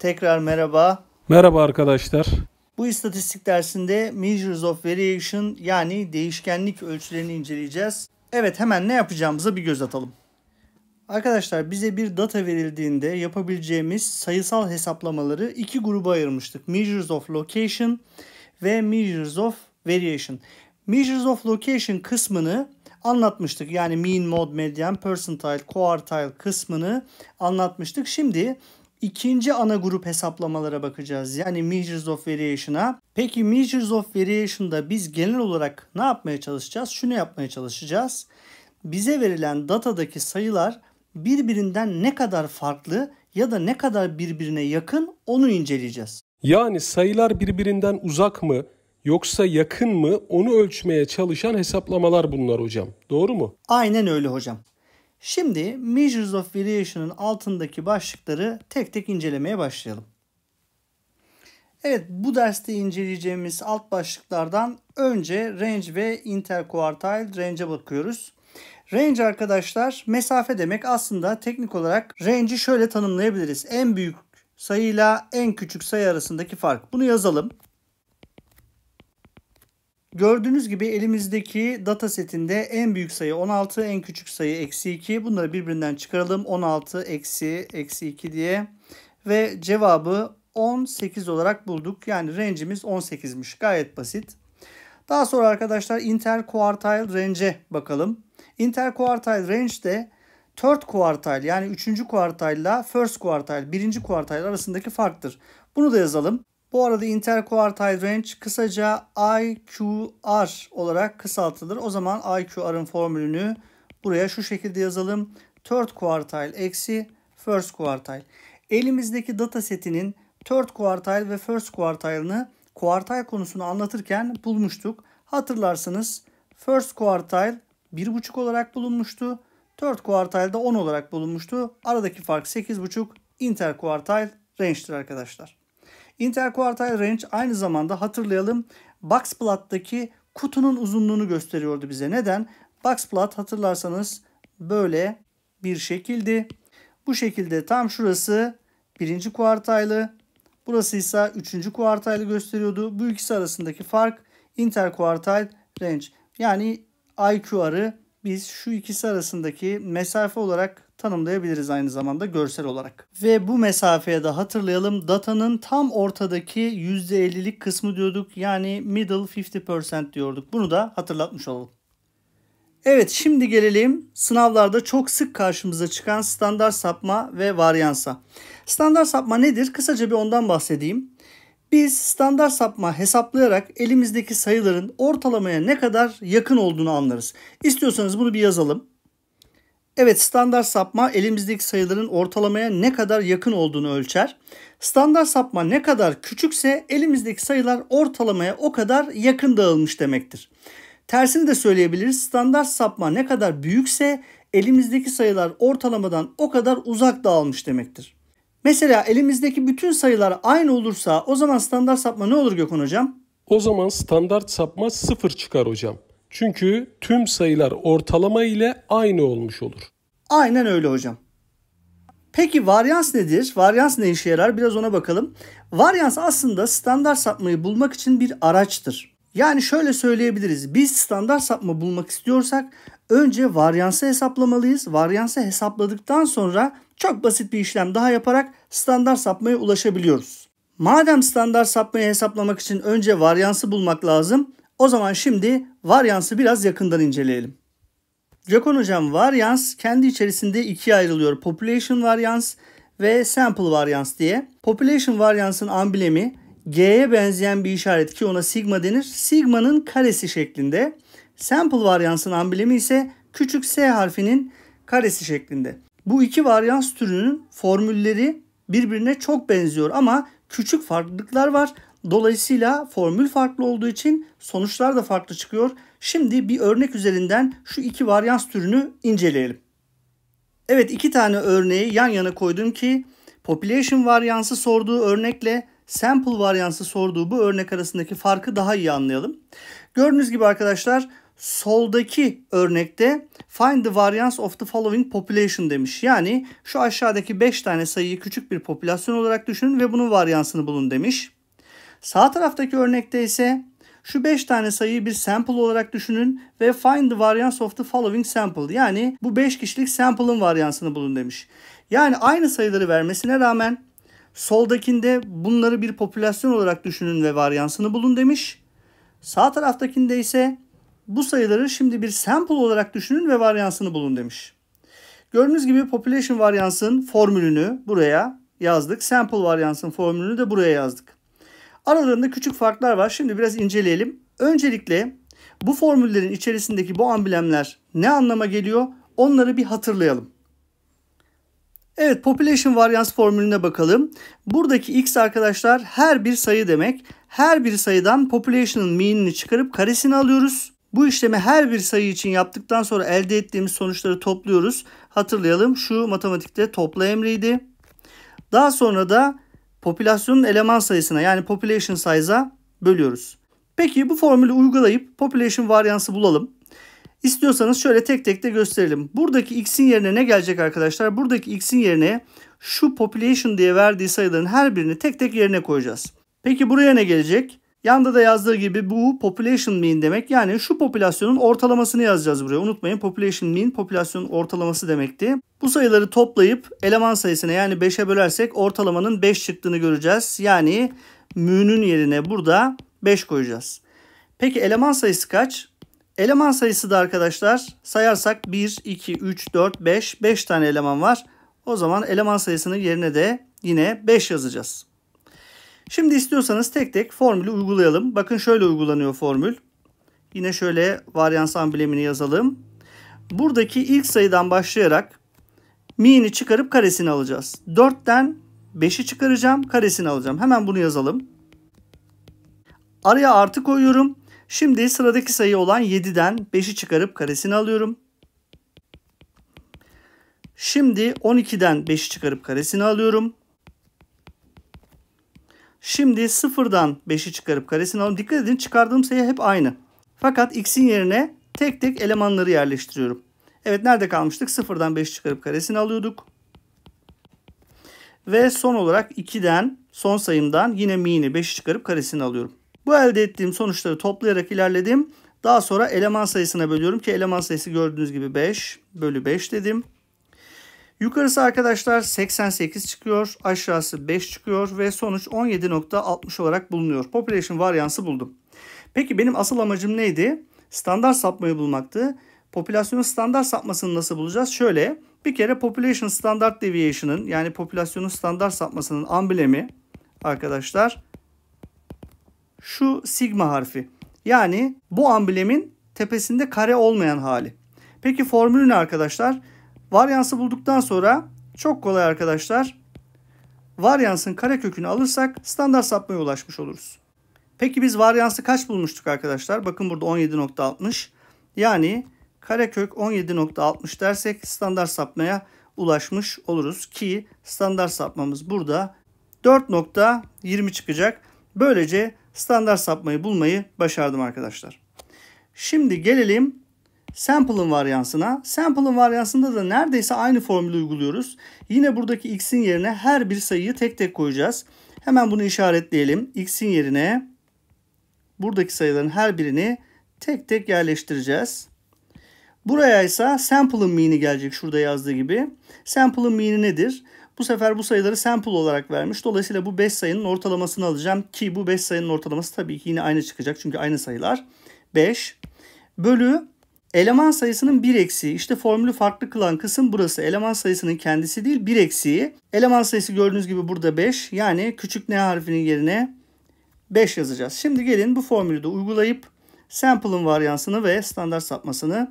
Tekrar merhaba. Merhaba arkadaşlar. Bu istatistik dersinde Measures of Variation yani değişkenlik ölçülerini inceleyeceğiz. Evet hemen ne yapacağımıza bir göz atalım. Arkadaşlar bize bir data verildiğinde yapabileceğimiz sayısal hesaplamaları iki gruba ayırmıştık. Measures of Location ve Measures of Variation. Measures of Location kısmını anlatmıştık. Yani mean, mode, median, percentile, quartile kısmını anlatmıştık. Şimdi ikinci ana grup hesaplamalara bakacağız. Yani Measures of Variation'a. Peki Measures of Variation'da biz genel olarak ne yapmaya çalışacağız? Şunu yapmaya çalışacağız. Bize verilen datadaki sayılar birbirinden ne kadar farklı ya da ne kadar birbirine yakın onu inceleyeceğiz. Yani sayılar birbirinden uzak mı yoksa yakın mı onu ölçmeye çalışan hesaplamalar bunlar hocam. Doğru mu? Aynen öyle hocam. Şimdi Measures of Variation'ın altındaki başlıkları tek tek incelemeye başlayalım. Evet bu derste inceleyeceğimiz alt başlıklardan önce range ve interquartile range'e bakıyoruz. Range arkadaşlar mesafe demek aslında teknik olarak range'i şöyle tanımlayabiliriz. En büyük sayıyla en küçük sayı arasındaki fark. Bunu yazalım. Gördüğünüz gibi elimizdeki data setinde en büyük sayı 16, en küçük sayı eksi 2. Bunları birbirinden çıkaralım. 16 eksi eksi 2 diye. Ve cevabı 18 olarak bulduk. Yani range'imiz 18'miş. Gayet basit. Daha sonra arkadaşlar interquartile range'e bakalım. Interquartile range de third quartile yani 3. kuartayla first quartile 1. kuartayla arasındaki farktır. Bunu da yazalım. Bu arada interquartile range kısaca IQR olarak kısaltılır. O zaman IQR'ın formülünü buraya şu şekilde yazalım. Third quartile eksi first quartile. Elimizdeki data setinin third quartile ve first quartile'ını quartile konusunu anlatırken bulmuştuk. Hatırlarsınız first quartile 1.5 olarak bulunmuştu. Third quartile'da 10 olarak bulunmuştu. Aradaki fark 8.5 interquartile range'tir arkadaşlar. Interquartile range aynı zamanda hatırlayalım box plot'taki kutunun uzunluğunu gösteriyordu bize. Neden? Box plot hatırlarsanız böyle bir şekildi. Bu şekilde tam şurası birinci kuartaylı. Burası ise üçüncü kuartaylı gösteriyordu. Bu ikisi arasındaki fark interquartile range. Yani IQR'ı biz şu ikisi arasındaki mesafe olarak tanımlayabiliriz aynı zamanda görsel olarak. Ve bu mesafeye de hatırlayalım datanın tam ortadaki %50'lik kısmı diyorduk yani middle 50% diyorduk. Bunu da hatırlatmış olalım. Evet şimdi gelelim sınavlarda çok sık karşımıza çıkan standart sapma ve varyansa. Standart sapma nedir? Kısaca bir ondan bahsedeyim. Biz standart sapma hesaplayarak elimizdeki sayıların ortalamaya ne kadar yakın olduğunu anlarız. İstiyorsanız bunu bir yazalım. Evet standart sapma elimizdeki sayıların ortalamaya ne kadar yakın olduğunu ölçer. Standart sapma ne kadar küçükse elimizdeki sayılar ortalamaya o kadar yakın dağılmış demektir. Tersini de söyleyebiliriz. Standart sapma ne kadar büyükse elimizdeki sayılar ortalamadan o kadar uzak dağılmış demektir. Mesela elimizdeki bütün sayılar aynı olursa o zaman standart sapma ne olur Gökhan hocam? O zaman standart sapma sıfır çıkar hocam. Çünkü tüm sayılar ortalama ile aynı olmuş olur. Aynen öyle hocam. Peki varyans nedir? Varyans ne işe yarar? Biraz ona bakalım. Varyans aslında standart sapmayı bulmak için bir araçtır. Yani şöyle söyleyebiliriz. Biz standart sapma bulmak istiyorsak önce varyansı hesaplamalıyız. Varyansı hesapladıktan sonra çok basit bir işlem daha yaparak standart sapmaya ulaşabiliyoruz. Madem standart sapmayı hesaplamak için önce varyansı bulmak lazım, o zaman şimdi varyansı biraz yakından inceleyelim. Gökhan hocam varyans kendi içerisinde ikiye ayrılıyor. Population varyans ve sample varyans diye. Population varyansın amblemi G'ye benzeyen bir işaret ki ona sigma denir. Sigma'nın karesi şeklinde. Sample varyansın amblemi ise küçük s harfinin karesi şeklinde. Bu iki varyans türünün formülleri birbirine çok benziyor ama küçük farklılıklar var. Dolayısıyla formül farklı olduğu için sonuçlar da farklı çıkıyor. Şimdi bir örnek üzerinden şu iki varyans türünü inceleyelim. Evet iki tane örneği yan yana koydum ki population varyansı sorduğu örnekle sample varyansı sorduğu bu örnek arasındaki farkı daha iyi anlayalım. Gördüğünüz gibi arkadaşlar soldaki örnekte find the variance of the following population demiş. Yani şu aşağıdaki 5 tane sayıyı küçük bir popülasyon olarak düşünün ve bunun varyansını bulun demiş. Sağ taraftaki örnekte ise şu 5 tane sayıyı bir sample olarak düşünün ve find the variance of the following sample. Yani bu 5 kişilik sample'ın varyansını bulun demiş. Yani aynı sayıları vermesine rağmen soldakinde bunları bir popülasyon olarak düşünün ve varyansını bulun demiş. Sağ taraftakinde ise bu sayıları şimdi bir sample olarak düşünün ve varyansını bulun demiş. Gördüğünüz gibi population varyansın formülünü buraya yazdık. Sample varyansın formülünü de buraya yazdık. Aralarında küçük farklar var. Şimdi biraz inceleyelim. Öncelikle bu formüllerin içerisindeki bu amblemler ne anlama geliyor? Onları bir hatırlayalım. Evet population varyans formülüne bakalım. Buradaki x arkadaşlar her bir sayı demek. Her bir sayıdan population'ın mean'ini çıkarıp karesini alıyoruz. Bu işlemi her bir sayı için yaptıktan sonra elde ettiğimiz sonuçları topluyoruz. Hatırlayalım şu matematikte topla emriydi. Daha sonra da popülasyonun eleman sayısına yani population size'a bölüyoruz. Peki bu formülü uygulayıp population varyansı bulalım. İstiyorsanız şöyle tek tek de gösterelim. Buradaki x'in yerine ne gelecek arkadaşlar? Buradaki x'in yerine şu population diye verdiği sayıların her birini tek tek yerine koyacağız. Peki buraya ne gelecek? Yanda da yazdığı gibi bu population mean demek. Yani şu popülasyonun ortalamasını yazacağız buraya. Unutmayın population mean popülasyonun ortalaması demekti. Bu sayıları toplayıp eleman sayısına yani 5'e bölersek ortalamanın 5 çıktığını göreceğiz. Yani mü'nün yerine burada 5 koyacağız. Peki eleman sayısı kaç? Eleman sayısı da arkadaşlar sayarsak 1, 2, 3, 4, 5. 5 tane eleman var. O zaman eleman sayısının yerine de yine 5 yazacağız. Şimdi istiyorsanız tek tek formülü uygulayalım. Bakın şöyle uygulanıyor formül. Yine şöyle varyans amblemini yazalım. Buradaki ilk sayıdan başlayarak mi'ni çıkarıp karesini alacağız. 4'ten 5'i çıkaracağım, karesini alacağım. Hemen bunu yazalım. Araya artı koyuyorum. Şimdi sıradaki sayı olan 7'den 5'i çıkarıp karesini alıyorum. Şimdi 12'den 5'i çıkarıp karesini alıyorum. Şimdi sıfırdan 5'i çıkarıp karesini alalım. Dikkat edin çıkardığım sayı hep aynı. Fakat x'in yerine tek tek elemanları yerleştiriyorum. Evet nerede kalmıştık? Sıfırdan 5 çıkarıp karesini alıyorduk. Ve son olarak 2'den son sayımdan yine mi'ni 5'i çıkarıp karesini alıyorum. Bu elde ettiğim sonuçları toplayarak ilerledim. Daha sonra eleman sayısına bölüyorum ki eleman sayısı gördüğünüz gibi 5 bölü 5 dedim. Yukarısı arkadaşlar 88 çıkıyor. Aşağısı 5 çıkıyor ve sonuç 17.60 olarak bulunuyor. Population varyansı buldum. Peki benim asıl amacım neydi? Standart sapmayı bulmaktı. Popülasyonun standart sapmasını nasıl bulacağız? Şöyle bir kere population standart deviation'ın yani popülasyonun standart sapmasının amblemi arkadaşlar şu sigma harfi. Yani bu amblemin tepesinde kare olmayan hali. Peki formülü ne arkadaşlar? Arkadaşlar Varyansı bulduktan sonra çok kolay arkadaşlar. Varyansın karekökünü alırsak standart sapmaya ulaşmış oluruz. Peki biz varyansı kaç bulmuştuk arkadaşlar? Bakın burada 17.60. Yani karekök 17.60 dersek standart sapmaya ulaşmış oluruz ki standart sapmamız burada 4.20 çıkacak. Böylece standart sapmayı bulmayı başardım arkadaşlar. Şimdi gelelim sample'ın varyansına. Sample'ın varyansında da neredeyse aynı formülü uyguluyoruz. Yine buradaki x'in yerine her bir sayıyı tek tek koyacağız. Hemen bunu işaretleyelim. x'in yerine buradaki sayıların her birini tek tek yerleştireceğiz. Buraya ise sample'ın mean'i gelecek şurada yazdığı gibi. Sample'ın mean'i nedir? Bu sefer bu sayıları sample olarak vermiş. Dolayısıyla bu 5 sayının ortalamasını alacağım. Ki bu 5 sayının ortalaması tabii ki yine aynı çıkacak. Çünkü aynı sayılar. 5 bölü Eleman sayısının bir eksiği işte formülü farklı kılan kısım burası. Eleman sayısının kendisi değil bir eksiği. Eleman sayısı gördüğünüz gibi burada 5. Yani küçük n harfinin yerine 5 yazacağız. Şimdi gelin bu formülü de uygulayıp sample'ın varyansını ve standart sapmasını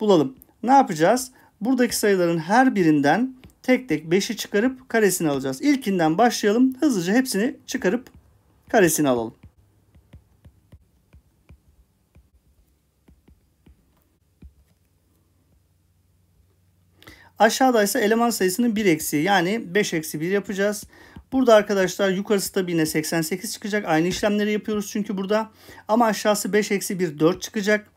bulalım. Ne yapacağız? Buradaki sayıların her birinden tek tek 5'i çıkarıp karesini alacağız. İlkinden başlayalım. Hızlıca hepsini çıkarıp karesini alalım. Aşağıda ise eleman sayısının 1 eksiği yani 5 eksi 1 yapacağız. Burada arkadaşlar yukarısı tabi yine 88 çıkacak. Aynı işlemleri yapıyoruz çünkü burada. Ama aşağısı 5 eksi 1 4 çıkacak.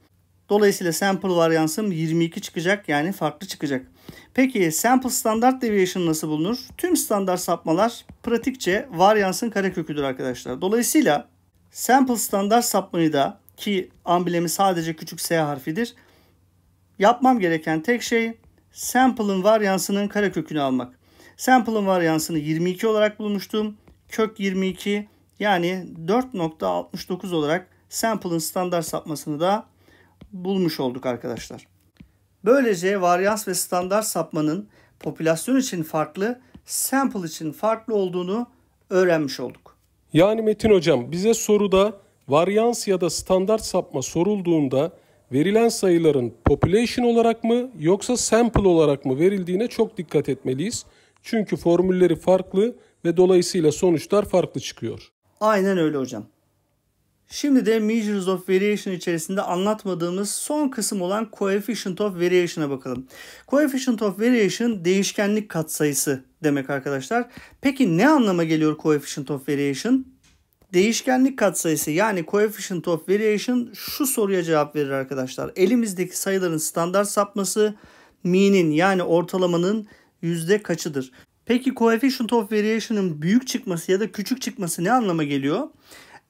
Dolayısıyla sample varyansım 22 çıkacak yani farklı çıkacak. Peki sample standart deviation nasıl bulunur? Tüm standart sapmalar pratikçe varyansın kareköküdür arkadaşlar. Dolayısıyla sample standart sapmayı da ki amblemi sadece küçük S harfidir. Yapmam gereken tek şey sample'ın varyansının karekökünü almak. Sample'ın varyansını 22 olarak bulmuştum. Kök 22 yani 4.69 olarak sample'ın standart sapmasını da bulmuş olduk arkadaşlar. Böylece varyans ve standart sapmanın popülasyon için farklı, sample için farklı olduğunu öğrenmiş olduk. Yani Metin hocam bize soruda varyans ya da standart sapma sorulduğunda verilen sayıların population olarak mı yoksa sample olarak mı verildiğine çok dikkat etmeliyiz. Çünkü formülleri farklı ve dolayısıyla sonuçlar farklı çıkıyor. Aynen öyle hocam. Şimdi de Measures of Variation içerisinde anlatmadığımız son kısım olan Coefficient of Variation'a bakalım. Coefficient of Variation değişkenlik katsayısı demek arkadaşlar. Peki ne anlama geliyor Coefficient of Variation? Değişkenlik katsayısı yani coefficient of variation şu soruya cevap verir arkadaşlar. Elimizdeki sayıların standart sapması mean'in yani ortalamanın yüzde kaçıdır? Peki coefficient of variation'ın büyük çıkması ya da küçük çıkması ne anlama geliyor?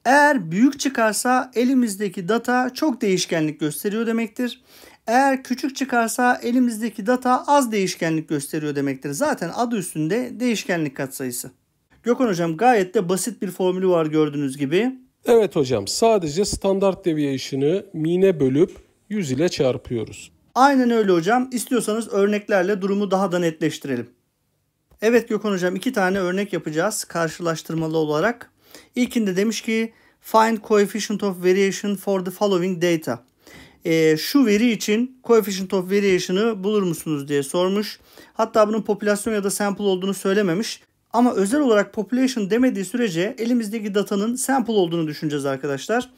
Eğer büyük çıkarsa elimizdeki data çok değişkenlik gösteriyor demektir. Eğer küçük çıkarsa elimizdeki data az değişkenlik gösteriyor demektir. Zaten adı üstünde değişkenlik katsayısı. Gökhan Hocam gayet de basit bir formülü var gördüğünüz gibi. Evet hocam sadece standart deviation'ı mine bölüp 100 ile çarpıyoruz. Aynen öyle hocam. İstiyorsanız örneklerle durumu daha da netleştirelim. Evet Gökhan Hocam iki tane örnek yapacağız karşılaştırmalı olarak. İlkinde demiş ki find coefficient of variation for the following data. E, şu veri için coefficient of variation'ı bulur musunuz diye sormuş. Hatta bunun popülasyon ya da sample olduğunu söylememiş. Ama özel olarak population demediği sürece elimizdeki datanın sample olduğunu düşüneceğiz arkadaşlar.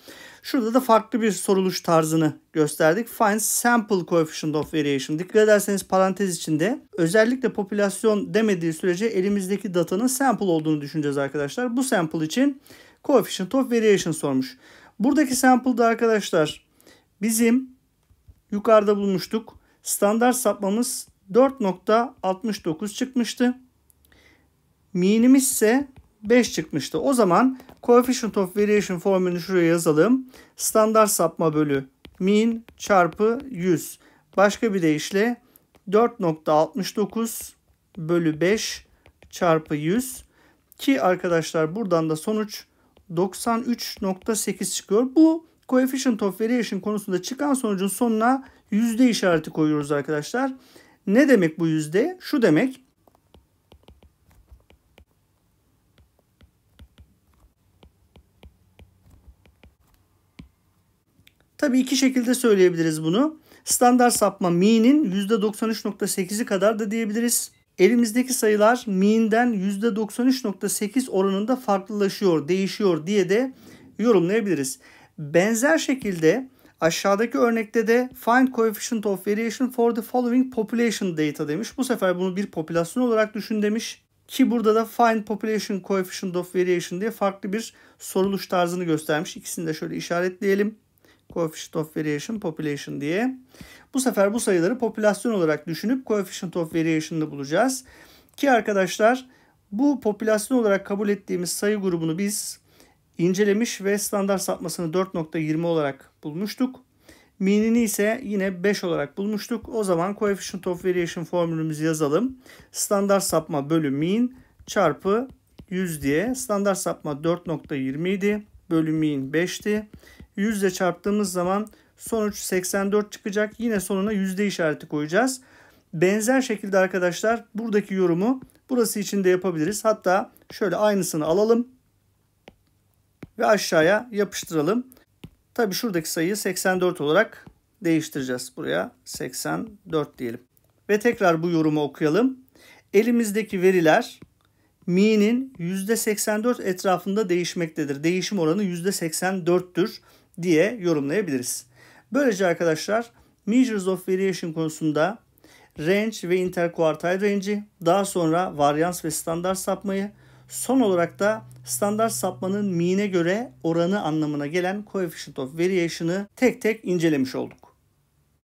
Şurada da farklı bir soruluş tarzını gösterdik. Find sample coefficient of variation. Dikkat ederseniz parantez içinde özellikle popülasyon demediği sürece elimizdeki datanın sample olduğunu düşüneceğiz arkadaşlar. Bu sample için coefficient of variation sormuş. Buradaki sample'da arkadaşlar bizim yukarıda bulmuştuk. Standart sapmamız 4.69 çıkmıştı minimiz ise 5 çıkmıştı. O zaman coefficient of variation formülünü şuraya yazalım. Standart sapma bölü min çarpı 100. Başka bir deyişle 4.69 bölü 5 çarpı 100 ki arkadaşlar buradan da sonuç 93.8 çıkıyor. Bu coefficient of variation konusunda çıkan sonucun sonuna yüzde işareti koyuyoruz arkadaşlar. Ne demek bu yüzde? Şu demek Tabii iki şekilde söyleyebiliriz bunu. Standart sapma mean'in %93.8'i kadar da diyebiliriz. Elimizdeki sayılar mean'den %93.8 oranında farklılaşıyor, değişiyor diye de yorumlayabiliriz. Benzer şekilde aşağıdaki örnekte de find coefficient of variation for the following population data demiş. Bu sefer bunu bir popülasyon olarak düşün demiş. Ki burada da find population coefficient of variation diye farklı bir soruluş tarzını göstermiş. İkisini de şöyle işaretleyelim. Coefficient of Variation Population diye. Bu sefer bu sayıları popülasyon olarak düşünüp Coefficient of Variation'ı bulacağız. Ki arkadaşlar bu popülasyon olarak kabul ettiğimiz sayı grubunu biz incelemiş ve standart sapmasını 4.20 olarak bulmuştuk. Minini ise yine 5 olarak bulmuştuk. O zaman coefficient of variation formülümüzü yazalım. Standart sapma bölü min çarpı 100 diye. Standart sapma 4.20 idi bölü min 5'ti. 100 ile çarptığımız zaman sonuç 84 çıkacak. Yine sonuna yüzde işareti koyacağız. Benzer şekilde arkadaşlar buradaki yorumu burası için de yapabiliriz. Hatta şöyle aynısını alalım ve aşağıya yapıştıralım. Tabi şuradaki sayıyı 84 olarak değiştireceğiz. Buraya 84 diyelim. Ve tekrar bu yorumu okuyalım. Elimizdeki veriler mi'nin %84 etrafında değişmektedir. Değişim oranı %84'tür diye yorumlayabiliriz. Böylece arkadaşlar Measures of Variation konusunda range ve interquartile range'i, daha sonra varyans ve standart sapmayı, son olarak da standart sapmanın mi'ne göre oranı anlamına gelen coefficient of variation'ı tek tek incelemiş olduk.